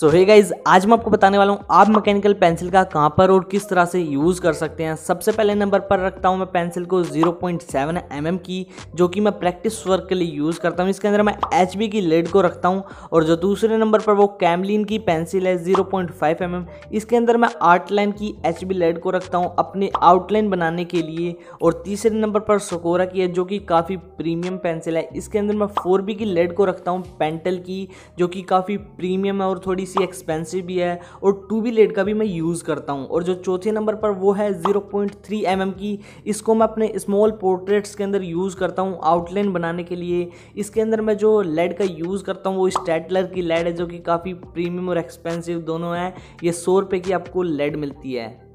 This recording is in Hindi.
सो हे गाइज आज मैं आपको बताने वाला हूँ आप मैकेनिकल पेंसिल का कहाँ पर और किस तरह से यूज़ कर सकते हैं सबसे पहले नंबर पर रखता हूँ मैं पेंसिल को 0.7 पॉइंट mm की जो कि मैं प्रैक्टिस वर्क के लिए यूज़ करता हूँ इसके अंदर मैं एच की लेड को रखता हूँ और जो दूसरे नंबर पर वो कैमलिन की पेंसिल है ज़ीरो पॉइंट mm, इसके अंदर मैं आर्ट लाइन की एच लेड को रखता हूँ अपने आउटलाइन बनाने के लिए और तीसरे नंबर पर सकोरा की है जो कि काफ़ी प्रीमियम पेंसिल है इसके अंदर मैं फोर की लेड को रखता हूँ पेंटल की जो कि काफ़ी प्रीमियम है और थोड़ी सी एक्सपेंसिव भी है और टू बी लेट का भी मैं यूज़ करता हूँ और जो चौथे नंबर पर वो है zero point three M M की इसको मैं अपने स्मॉल पोर्ट्रेट्स के अंदर यूज़ करता हूँ आउटलाइन बनाने के लिए इसके अंदर मैं जो लेड का यूज़ करता हूँ वो स्टैटलर की लेड है जो कि काफ़ी प्रीमियम और एक्सपेंसिव दोनों है ये सौ रुपये की आपको लेड मिलती है